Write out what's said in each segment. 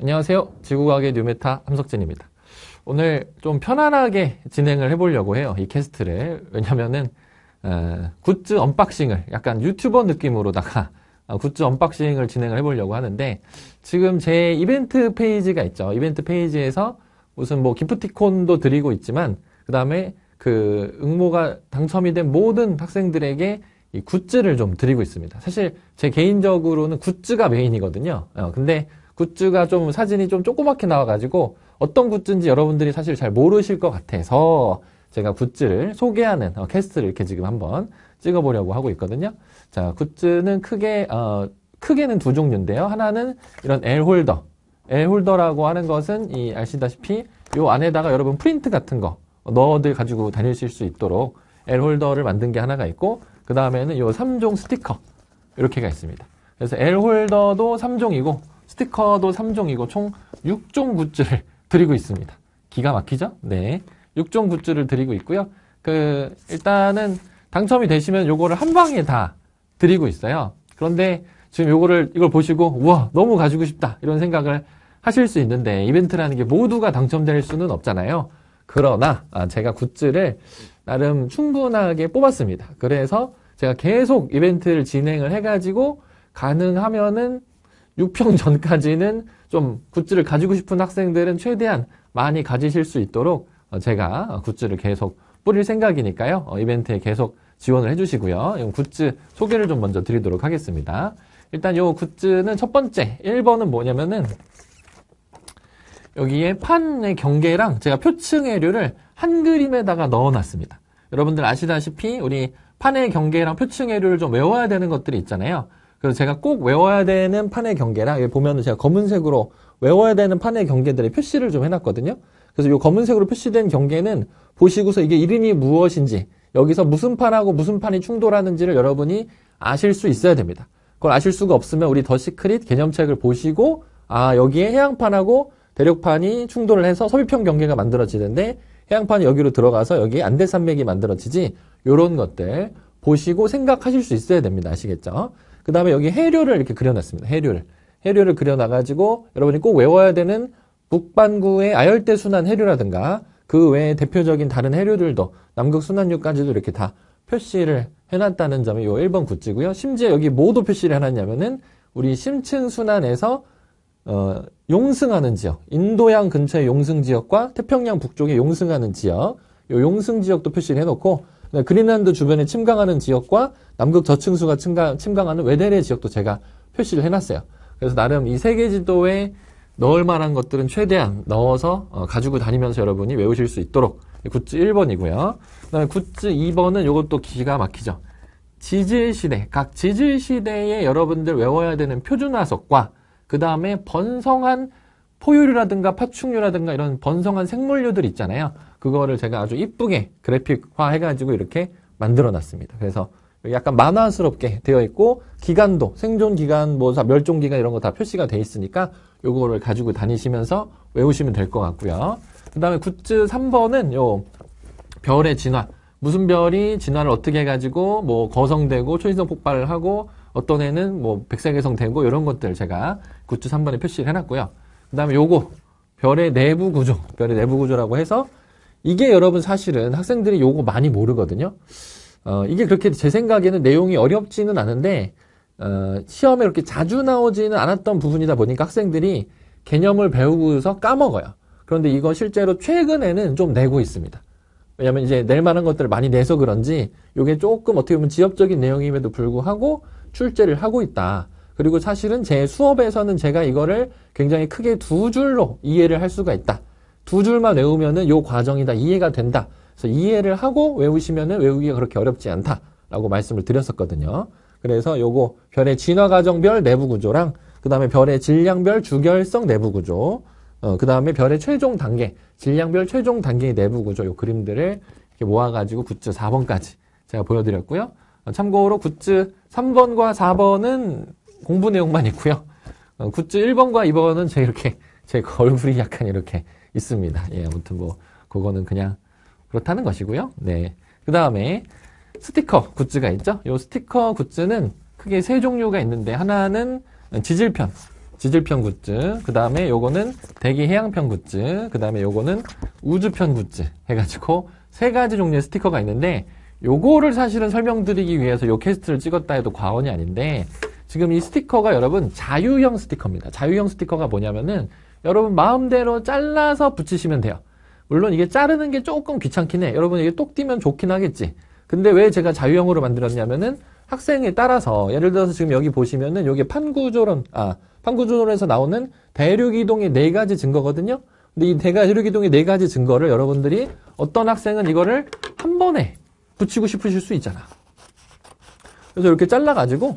안녕하세요. 지구과학의 뉴메타 함석진입니다. 오늘 좀 편안하게 진행을 해보려고 해요. 이 캐스트를. 왜냐면은, 어, 굿즈 언박싱을 약간 유튜버 느낌으로다가 아, 굿즈 언박싱을 진행을 해보려고 하는데 지금 제 이벤트 페이지가 있죠. 이벤트 페이지에서 무슨 뭐 기프티콘도 드리고 있지만 그 다음에 그 응모가 당첨이 된 모든 학생들에게 이 굿즈를 좀 드리고 있습니다. 사실 제 개인적으로는 굿즈가 메인이거든요. 어, 근데 굿즈가 좀 사진이 좀 조그맣게 나와가지고 어떤 굿즈인지 여러분들이 사실 잘 모르실 것 같아서 제가 굿즈를 소개하는 어, 캐스트를 이렇게 지금 한번 찍어보려고 하고 있거든요. 자, 굿즈는 크게, 어, 크게는 두 종류인데요. 하나는 이런 L 홀더. L 홀더라고 하는 것은 이 아시다시피 요 안에다가 여러분 프린트 같은 거 넣어들 가지고 다니실 수 있도록 L 홀더를 만든 게 하나가 있고, 그 다음에는 요 3종 스티커. 이렇게가 있습니다. 그래서 L 홀더도 3종이고, 스티커도 3종이고 총 6종 굿즈를 드리고 있습니다. 기가 막히죠? 네. 6종 굿즈를 드리고 있고요. 그 일단은 당첨이 되시면 요거를 한 방에 다 드리고 있어요. 그런데 지금 요거를 이걸 보시고 우와 너무 가지고 싶다 이런 생각을 하실 수 있는데 이벤트라는 게 모두가 당첨될 수는 없잖아요. 그러나 아, 제가 굿즈를 나름 충분하게 뽑았습니다. 그래서 제가 계속 이벤트를 진행을 해가지고 가능하면은 6평 전까지는 좀 굿즈를 가지고 싶은 학생들은 최대한 많이 가지실 수 있도록 어, 제가 굿즈를 계속 뿌릴 생각이니까요. 어, 이벤트에 계속 지원을 해주시고요. 굿즈 소개를 좀 먼저 드리도록 하겠습니다. 일단 이 굿즈는 첫 번째 1번은 뭐냐면은 여기에 판의 경계랑 제가 표층해류를 한 그림에다가 넣어놨습니다. 여러분들 아시다시피 우리 판의 경계랑 표층해류를 좀 외워야 되는 것들이 있잖아요. 그래서 제가 꼭 외워야 되는 판의 경계랑 여기 보면은 제가 검은색으로 외워야 되는 판의 경계들의 표시를 좀 해놨거든요. 그래서 이 검은색으로 표시된 경계는 보시고서 이게 이름이 무엇인지 여기서 무슨 판하고 무슨 판이 충돌하는지를 여러분이 아실 수 있어야 됩니다. 그걸 아실 수가 없으면 우리 더 시크릿 개념책을 보시고 아 여기에 해양판하고 대륙판이 충돌을 해서 서비평 경계가 만들어지는데 해양판이 여기로 들어가서 여기에 안대산맥이 만들어지지 이런 것들 보시고 생각하실 수 있어야 됩니다. 아시겠죠? 그 다음에 여기 해류를 이렇게 그려놨습니다. 해류를. 해류를 그려놔가지고 여러분이 꼭 외워야 되는 북반구의 아열대 순환 해류라든가 그 외에 대표적인 다른 해류들도 남극 순환류까지도 이렇게 다 표시를 해놨다는 점이 요 1번 굿즈고요. 심지어 여기 뭐도 표시를 해놨냐면은 우리 심층 순환에서 어, 용승하는 지역, 인도양 근처의 용승 지역과 태평양 북쪽의 용승하는 지역, 요 용승 지역도 표시를 해놓고 네, 그린란드 주변에 침강하는 지역과 남극 저층수가 침강, 침강하는 외대레 지역도 제가 표시를 해놨어요. 그래서 나름 이 세계 지도에 넣을 만한 것들은 최대한 넣어서 어, 가지고 다니면서 여러분이 외우실 수 있도록 굿즈 1번이고요. 그다음에 굿즈 2번은 이것도 기가 막히죠. 지질 시대, 각 지질 시대에 여러분들 외워야 되는 표준화석과 그 다음에 번성한 포유류라든가 파충류라든가 이런 번성한 생물류들 있잖아요. 그거를 제가 아주 이쁘게 그래픽화 해가지고 이렇게 만들어 놨습니다. 그래서 약간 만화스럽게 되어 있고 기간도 생존 기간, 뭐 멸종 기간 이런 거 다 표시가 돼 있으니까 요거를 가지고 다니시면서 외우시면 될 것 같고요. 그다음에 굿즈 3번은 요 별의 진화. 무슨 별이 진화를 어떻게 해가지고 뭐 거성되고 초신성 폭발을 하고 어떤 애는 뭐 백색개성 되고 이런 것들 제가 굿즈 3번에 표시를 해놨고요. 그 다음에 요거. 별의 내부 구조. 별의 내부 구조라고 해서 이게 여러분 사실은 학생들이 요거 많이 모르거든요. 어, 이게 그렇게 제 생각에는 내용이 어렵지는 않은데, 어, 시험에 이렇게 자주 나오지는 않았던 부분이다 보니까 학생들이 개념을 배우고서 까먹어요. 그런데 이거 실제로 최근에는 좀 내고 있습니다. 왜냐면 이제 낼 만한 것들을 많이 내서 그런지 요게 조금 어떻게 보면 지역적인 내용임에도 불구하고 출제를 하고 있다. 그리고 사실은 제 수업에서는 제가 이거를 굉장히 크게 두 줄로 이해를 할 수가 있다. 두 줄만 외우면은 요 과정이 다 이해가 된다. 그래서 이해를 하고 외우시면은 외우기가 그렇게 어렵지 않다라고 말씀을 드렸었거든요. 그래서 요거 별의 진화 과정별 내부 구조랑 그 다음에 별의 질량별 주결성 내부 구조 어, 그 다음에 별의 최종 단계 질량별 최종 단계의 내부 구조 요 그림들을 모아가지고 굿즈 4번까지 제가 보여드렸고요. 참고로 굿즈 3번과 4번은 공부 내용만 있고요. 어, 굿즈 1번과 2번은 제 이렇게 제 얼굴이 약간 이렇게 있습니다. 예, 아무튼 뭐 그거는 그냥 그렇다는 것이고요. 네. 그 다음에 스티커 굿즈가 있죠. 요 스티커 굿즈는 크게 세 종류가 있는데 하나는 지질편, 지질편 굿즈. 그 다음에 요거는 대기 해양편 굿즈. 그 다음에 요거는 우주편 굿즈 해가지고 세 가지 종류의 스티커가 있는데 요거를 사실은 설명드리기 위해서 요 캐스트를 찍었다 해도 과언이 아닌데 지금 이 스티커가 여러분 자유형 스티커입니다. 자유형 스티커가 뭐냐면은 여러분 마음대로 잘라서 붙이시면 돼요. 물론 이게 자르는 게 조금 귀찮긴 해. 여러분 이게 똑 띄면 좋긴 하겠지. 근데 왜 제가 자유형으로 만들었냐면은 학생에 따라서 예를 들어서 지금 여기 보시면은 여기 판구조론 아 판구조론에서 나오는 대륙 이동의 네 가지 증거거든요. 근데 이 대륙 이동의 네 가지 증거를 여러분들이 어떤 학생은 이거를 한 번에 붙이고 싶으실 수 있잖아. 그래서 이렇게 잘라가지고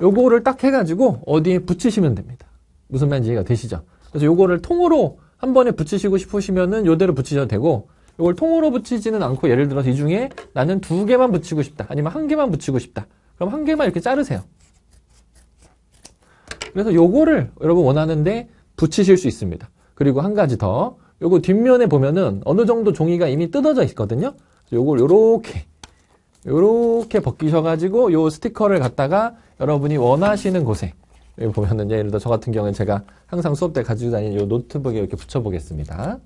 요거를 딱 해가지고 어디에 붙이시면 됩니다. 무슨 말인지 이해가 되시죠? 그래서 요거를 통으로 한 번에 붙이시고 싶으시면은 요대로 붙이셔도 되고 요걸 통으로 붙이지는 않고 예를 들어서 이 중에 나는 두 개만 붙이고 싶다. 아니면 한 개만 붙이고 싶다. 그럼 한 개만 이렇게 자르세요. 그래서 요거를 여러분 원하는데 붙이실 수 있습니다. 그리고 한 가지 더 요거 뒷면에 보면은 어느 정도 종이가 이미 뜯어져 있거든요. 요걸 요렇게 이렇게 벗기셔가지고 요 스티커를 갖다가 여러분이 원하시는 곳에 여기 보면은 예를 들어 저 같은 경우는 제가 항상 수업 때 가지고 다니는 요 노트북에 이렇게 붙여보겠습니다.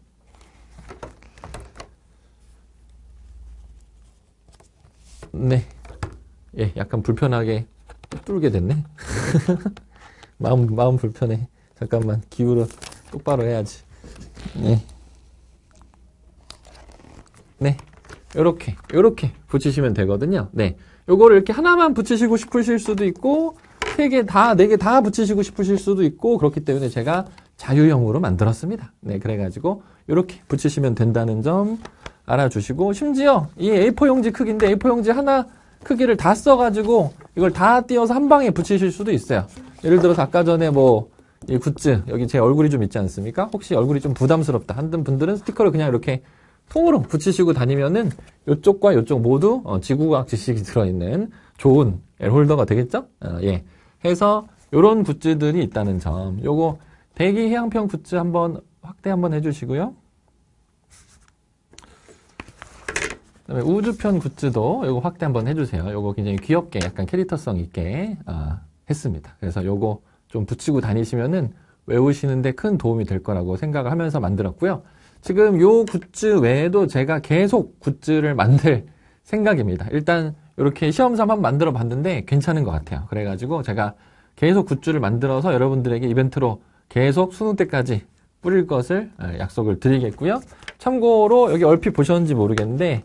네. 예, 약간 불편하게 뚫게 됐네. 마음, 마음 불편해. 잠깐만, 기울어. 똑바로 해야지. 네. 네. 이렇게 이렇게 붙이시면 되거든요. 네, 요거를 이렇게 하나만 붙이시고 싶으실 수도 있고 세 개 다, 네 개 다 붙이시고 싶으실 수도 있고 그렇기 때문에 제가 자유형으로 만들었습니다. 네, 그래가지고 이렇게 붙이시면 된다는 점 알아주시고 심지어 이 A4 용지 크기인데 A4 용지 하나 크기를 다 써가지고 이걸 다띄워서한 방에 붙이실 수도 있어요. 예를 들어서 아까 전에 뭐 이 굿즈 여기 제 얼굴이 좀 있지 않습니까? 혹시 얼굴이 좀 부담스럽다 한 분들은 스티커를 그냥 이렇게 통으로 붙이시고 다니면은 이쪽과 이쪽 모두 어, 지구과학 지식이 들어있는 좋은 L 홀더가 되겠죠? 어, 예. 해서 이런 굿즈들이 있다는 점. 요거 대기 해양평 굿즈 한번 확대 한번 해주시고요. 그다음에 우주편 굿즈도 요거 확대 한번 해주세요. 요거 굉장히 귀엽게 약간 캐릭터성 있게 어, 했습니다. 그래서 요거 좀 붙이고 다니시면은 외우시는데 큰 도움이 될 거라고 생각을 하면서 만들었고요. 지금 요 굿즈 외에도 제가 계속 굿즈를 만들 생각입니다. 일단 이렇게 시험삼한 만들어 봤는데 괜찮은 것 같아요. 그래가지고 제가 계속 굿즈를 만들어서 여러분들에게 이벤트로 계속 수능 때까지 뿌릴 것을 아, 약속을 드리겠고요. 참고로 여기 얼핏 보셨는지 모르겠는데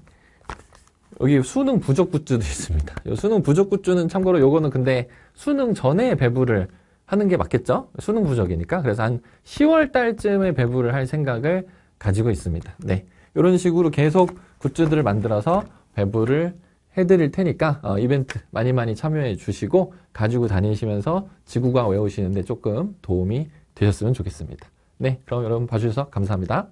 여기 수능 부족 굿즈도 있습니다. 요 수능 부족 굿즈는 참고로 요거는 근데 수능 전에 배부를 하는 게 맞겠죠? 수능 부족이니까. 그래서 한 10월 달쯤에 배부를 할 생각을 가지고 있습니다. 네. 이런 식으로 계속 굿즈들을 만들어서 배부를 해드릴 테니까 어, 이벤트 많이 많이 참여해 주시고 가지고 다니시면서 지구가 외우시는데 조금 도움이 되셨으면 좋겠습니다. 네, 그럼 여러분 봐주셔서 감사합니다.